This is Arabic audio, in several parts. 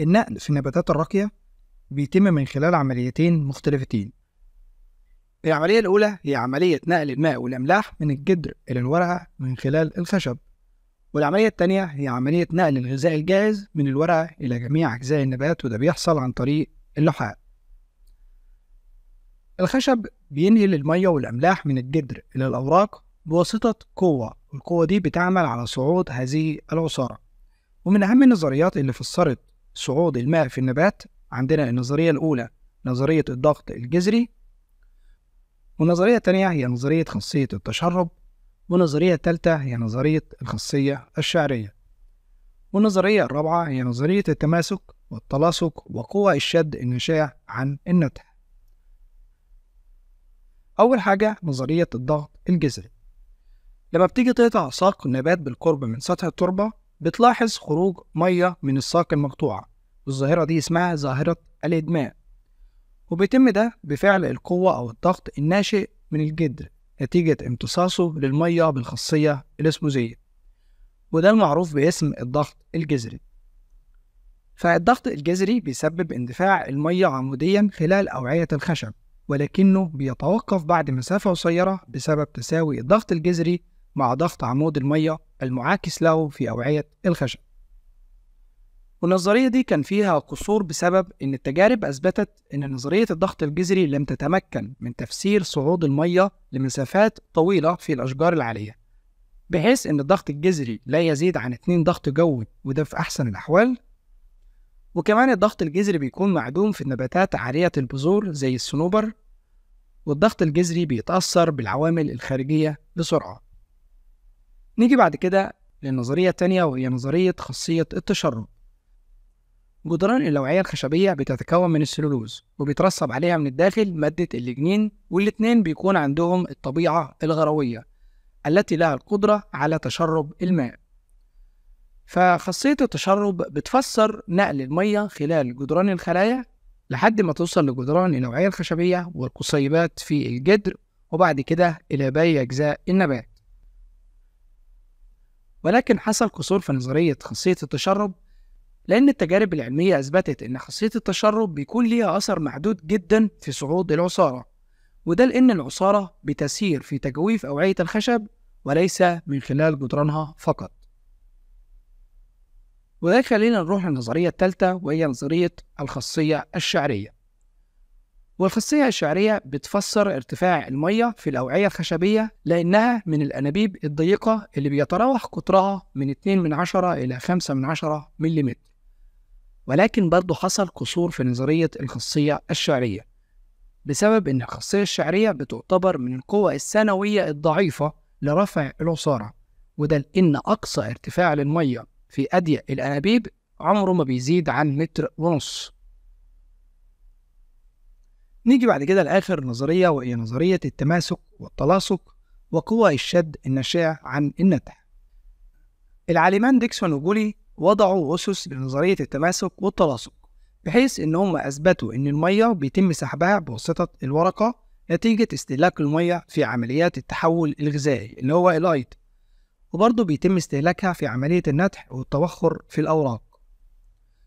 النقل في النباتات الراقية بيتم من خلال عمليتين مختلفتين العملية الأولى هي عملية نقل الماء والأملاح من الجدر إلى الورقة من خلال الخشب والعملية التانية هي عملية نقل الغذاء الجاهز من الورقة إلى جميع أجزاء النبات وده بيحصل عن طريق اللحاء الخشب بينقل المية والأملاح من الجدر إلى الأوراق بواسطة قوة والقوة دي بتعمل على صعود هذه العصارة ومن أهم النظريات اللي فسرت صعود الماء في النبات عندنا النظرية الأولى نظرية الضغط الجذري والنظرية الثانية هي نظرية خاصية التشرب والنظرية الثالثة هي نظرية الخاصية الشعرية والنظرية الرابعة هي نظرية التماسك والتلاصق وقوى الشد الناشئة عن النتح أول حاجة نظرية الضغط الجذري لما بتيجي تقطع ساق النبات بالقرب من سطح التربة بتلاحظ خروج مية من الساق المقطوعة والظاهرة دي اسمها ظاهرة الإدماء وبيتم ده بفعل القوة أو الضغط الناشئ من الجدر نتيجة امتصاصه للمية بالخاصية الاسموزية وده المعروف باسم الضغط الجذري فالضغط الجذري بيسبب اندفاع المية عموديا خلال أوعية الخشب ولكنه بيتوقف بعد مسافة قصيرة بسبب تساوي الضغط الجذري مع ضغط عمود المية المعاكس له في أوعية الخشب والنظرية دي كان فيها قصور بسبب إن التجارب أثبتت إن نظرية الضغط الجذري لم تتمكن من تفسير صعود المية لمسافات طويلة في الأشجار العالية بحيث إن الضغط الجذري لا يزيد عن اتنين ضغط جوي وده في أحسن الأحوال وكمان الضغط الجذري بيكون معدوم في النباتات عارية البذور زي الصنوبر والضغط الجذري بيتأثر بالعوامل الخارجية بسرعة نيجي بعد كده للنظرية التانية وهي نظرية خاصية التشرب جدران الأوعية الخشبية بتتكون من السلولوز وبيترسب عليها من الداخل مادة الليجنين والاتنين بيكون عندهم الطبيعة الغروية التي لها القدرة على تشرب الماء فخاصية التشرب بتفسر نقل المية خلال جدران الخلايا لحد ما توصل لجدران الأوعية الخشبية والقصيبات في الجدر وبعد كده إلى باقي أجزاء النبات ولكن حصل قصور في نظرية خاصية التشرب لأن التجارب العلمية أثبتت إن خاصية التشرب بيكون ليها أثر محدود جدا في صعود العصارة وده لأن العصارة بتسير في تجويف أوعية الخشب وليس من خلال جدرانها فقط وده خلينا نروح للنظرية الثالثة وهي نظرية الخاصية الشعرية والخاصية الشعرية بتفسر ارتفاع المية في الأوعية الخشبية لأنها من الأنابيب الضيقة اللي بيتراوح قطرها من 2 من عشرة إلى 5 من عشرة ملم ولكن برضه حصل قصور في نظرية الخاصية الشعرية بسبب إن الخاصية الشعرية بتعتبر من القوى السنوية الضعيفة لرفع العصارة وده لأن أقصى ارتفاع للمية في أضيق الأنابيب عمره ما بيزيد عن متر ونص نيجي بعد كده لآخر نظرية وهي نظرية التماسك والتلاصق وقوى الشد الناشئة عن النتح. العالمان ديكسون وجولي وضعوا أسس لنظرية التماسك والتلاصق بحيث إن هم أثبتوا إن المية بيتم سحبها بواسطة الورقة نتيجة استهلاك المية في عمليات التحول الغذائي اللي هو الأيض وبرضه بيتم استهلاكها في عملية النتح والتبخر في الأوراق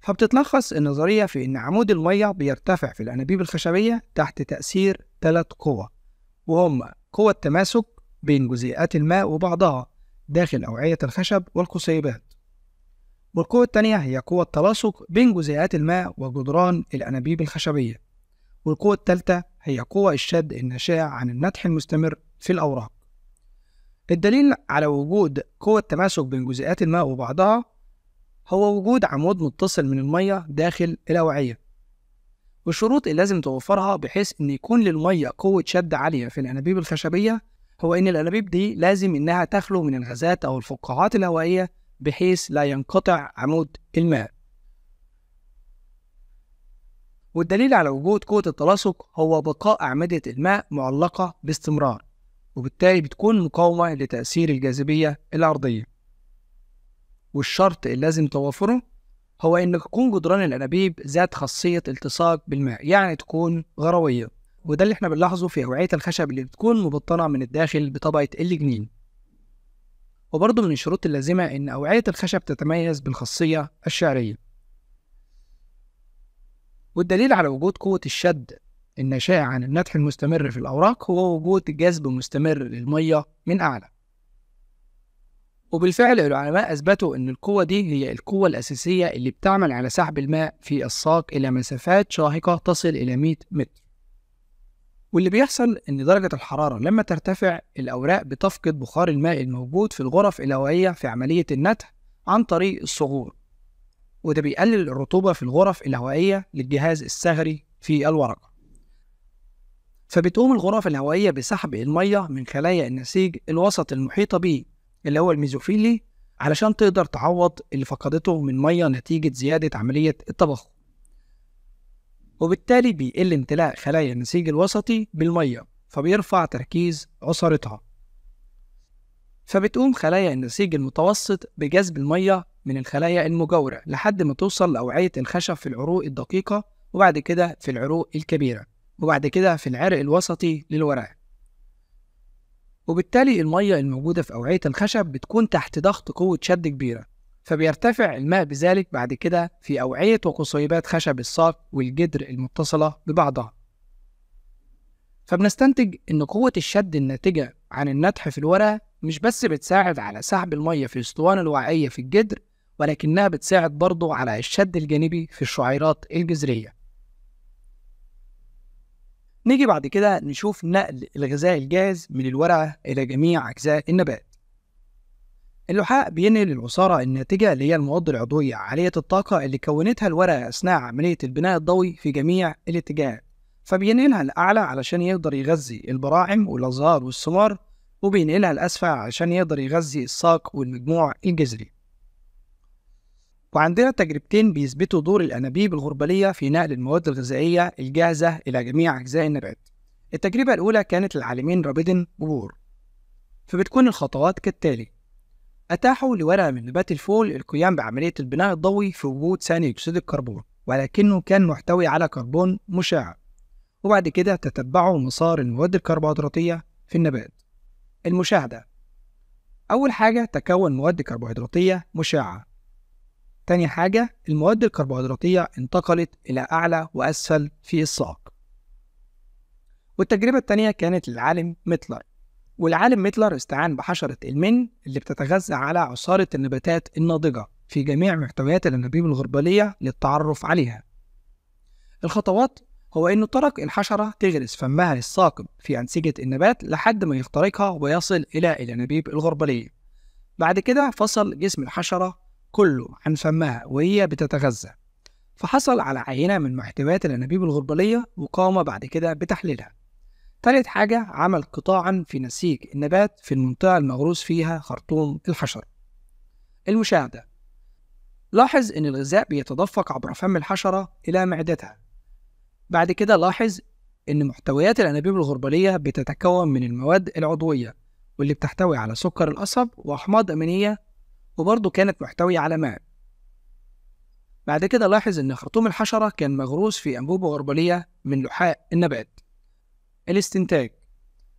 فبتتلخص النظرية في إن عمود المية بيرتفع في الأنابيب الخشبية تحت تأثير ثلاث قوى وهم قوة التماسك بين جزيئات الماء وبعضها داخل أوعية الخشب والقصيبات والقوة التانية هي قوة التلاصق بين جزيئات الماء وجدران الأنابيب الخشبية والقوة التالتة هي قوة الشد الناشئة عن النتح المستمر في الأوراق الدليل على وجود قوة تماسك بين جزيئات الماء وبعضها هو وجود عمود متصل من المية داخل الأوعية والشروط اللي لازم توفرها بحيث إن يكون للمية قوة شد عالية في الأنابيب الخشبية هو إن الأنابيب دي لازم إنها تخلو من الغازات أو الفقاعات الهوائية بحيث لا ينقطع عمود الماء والدليل على وجود قوة التلاصق هو بقاء أعمدة الماء معلقة باستمرار وبالتالي بتكون مقاومة لتأثير الجاذبية الأرضية والشرط اللي لازم توفره هو إن تكون جدران الأنابيب ذات خاصية التصاق بالماء يعني تكون غروية وده اللي احنا بنلاحظه في أوعية الخشب اللي بتكون مبطنة من الداخل بطبقة الجنين وبرضه من الشروط اللازمة إن أوعية الخشب تتميز بالخاصية الشعرية والدليل على وجود قوة الشد الناشئة عن النتح المستمر في الأوراق هو وجود جذب مستمر للمية من أعلى وبالفعل العلماء أثبتوا أن القوة دي هي القوة الأساسية اللي بتعمل على سحب الماء في الساق إلى مسافات شاهقة تصل إلى 100 متر واللي بيحصل إن درجة الحرارة لما ترتفع الأوراق بتفقد بخار الماء الموجود في الغرف الهوائية في عملية النتح عن طريق الصغور وده بيقلل الرطوبة في الغرف الهوائية للجهاز الثغري في الورقة فبتقوم الغرف الهوائية بسحب المية من خلايا النسيج الوسط المحيطة بيه اللي هو الميزوفيلي علشان تقدر تعوض اللي فقدته من مية نتيجة زيادة عملية التضخم وبالتالي بيقل امتلاء خلايا النسيج الوسطي بالمية فبيرفع تركيز عصارتها فبتقوم خلايا النسيج المتوسط بجذب المية من الخلايا المجاورة لحد ما توصل لأوعية الخشب في العروق الدقيقة وبعد كده في العروق الكبيرة وبعد كده في العرق الوسطي للورق وبالتالي المية الموجودة في أوعية الخشب بتكون تحت ضغط قوة شد كبيرة فبيرتفع الماء بذلك بعد كده في أوعية وقصيبات خشب الساق والجدر المتصلة ببعضها فبنستنتج إن قوة الشد الناتجة عن النتح في الورقة مش بس بتساعد على سحب المية في اسطوانة الوعائيه في الجدر ولكنها بتساعد برضه على الشد الجانبي في الشعيرات الجذرية نيجي بعد كده نشوف نقل الغذاء الجاهز من الورقة إلى جميع أجزاء النبات اللحاء بينقل العصارة الناتجة اللي هي المواد العضوية عالية الطاقة اللي كونتها الورقة أثناء عملية البناء الضوئي في جميع الاتجاهات فبينقلها لأعلى علشان يقدر يغذي البراعم والأزهار والثمار وبينقلها لأسفل علشان يقدر يغذي الساق والمجموع الجذري وعندنا تجربتين بيثبتوا دور الأنابيب الغربالية في نقل المواد الغذائية الجاهزة إلى جميع أجزاء النبات. التجربة الأولى كانت للعالمين رابدن وبور. فبتكون الخطوات كالتالي: أتاحوا لورقة من نبات الفول القيام بعملية البناء الضوئي في وجود ثاني أكسيد الكربون، ولكنه كان محتوي على كربون مشع. وبعد كده تتبعوا مسار المواد الكربوهيدراتية في النبات. المشاهدة أول حاجة تكون مواد كربوهيدراتية مشعة تاني حاجة المواد الكربوهيدراتية انتقلت إلى أعلى وأسفل في الساق والتجربة التانية كانت للعالم ميتلر والعالم ميتلر استعان بحشرة المن اللي بتتغذى على عصارة النباتات الناضجة في جميع محتويات الأنابيب الغربالية للتعرف عليها الخطوات هو إنه ترك الحشرة تغرس فمها الثاقب في أنسجة النبات لحد ما يخترقها ويصل إلى الأنابيب الغربالية بعد كده فصل جسم الحشرة كله عن فمها وهي بتتغذى فحصل على عينة من محتويات الأنابيب الغربالية وقام بعد كده بتحليلها تالت حاجة عمل قطاعا في نسيج النبات في المنطقة المغروس فيها خرطوم الحشرة المشاهدة لاحظ إن الغذاء بيتدفق عبر فم الحشرة إلى معدتها بعد كده لاحظ إن محتويات الأنابيب الغربالية بتتكون من المواد العضوية واللي بتحتوي على سكر القصب وأحماض أمينية وبرضه كانت محتوية على ماء بعد كده لاحظ إن خرطوم الحشرة كان مغروس في أنبوبة غربالية من لحاء النبات الاستنتاج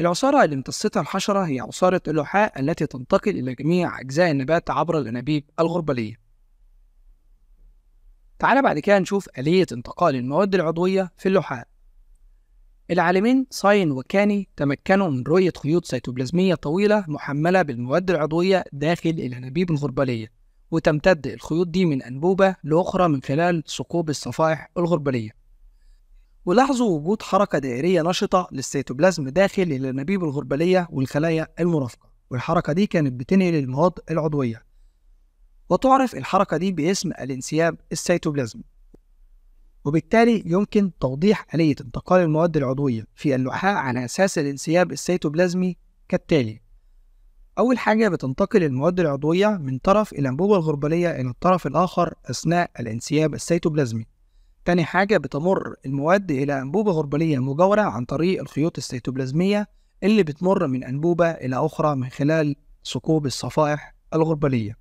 العصارة اللي امتصتها الحشرة هي عصارة اللحاء التي تنتقل إلى جميع أجزاء النبات عبر الأنابيب الغربالية تعالى بعد كده نشوف آلية انتقال المواد العضوية في اللحاء العالمين ساين وكاني تمكنوا من رؤية خيوط سيتوبلازمية طويلة محملة بالمواد العضوية داخل الأنابيب الغربالية وتمتد الخيوط دي من أنبوبة لأخرى من خلال ثقوب الصفائح الغربالية ولاحظوا وجود حركة دائرية نشطة للسيتوبلازم داخل الأنابيب الغربالية والخلايا المرافقة والحركة دي كانت بتنقل المواد العضوية وتعرف الحركة دي باسم الانسياب السيتوبلازمي وبالتالي يمكن توضيح آلية انتقال المواد العضوية في اللحاء على أساس الانسياب السيتوبلازمي كالتالي أول حاجة بتنتقل المواد العضوية من طرف الأنبوبة الغربالية إلى الطرف الآخر أثناء الانسياب السيتوبلازمي تاني حاجة بتمر المواد إلى أنبوبة غربالية مجاورة عن طريق الخيوط السيتوبلازمية اللي بتمر من أنبوبة إلى أخرى من خلال ثقوب الصفائح الغربالية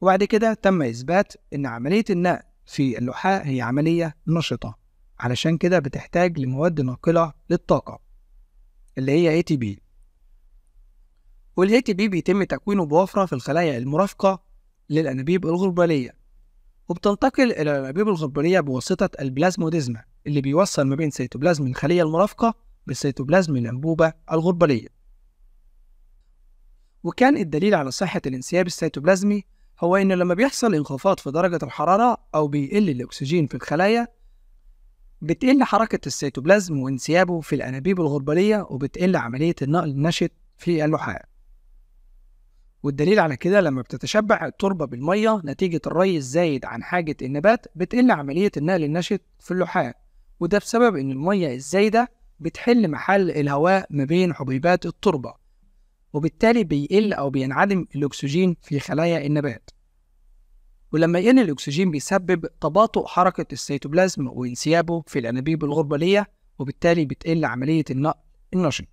وبعد كده تم إثبات إن عملية النقل في اللحاء هي عملية نشطة علشان كده بتحتاج لمواد ناقلة للطاقة اللي هي ATP تي بي بيتم تكوينه بوفرة في الخلايا المرافقة للأنابيب الغربالية وبتنتقل إلى الأنابيب الغربالية بواسطة البلازموديزما اللي بيوصل ما بين سيتوبلازم الخلية المرافقة بالسيتوبلازم الأنبوبة الغربالية وكان الدليل على صحة الانسياب السيتوبلازمي هو إن لما بيحصل انخفاض في درجة الحرارة أو بيقل الأكسجين في الخلايا بتقل حركة السيتوبلازم وانسيابه في الأنابيب الغربلية وبتقل عملية النقل النشط في اللحاء والدليل على كده لما بتتشبع التربة بالمية نتيجة الري الزايد عن حاجة النبات بتقل عملية النقل النشط في اللحاء وده بسبب إن المية الزايدة بتحل محل الهواء ما بين حبيبات التربة وبالتالي بيقل أو بينعدم الأكسجين في خلايا النبات ولما يقل الأكسجين بيسبب تباطؤ حركة السيتوبلازم وانسيابه في الأنابيب الغربلية وبالتالي بتقل عملية النقل النشط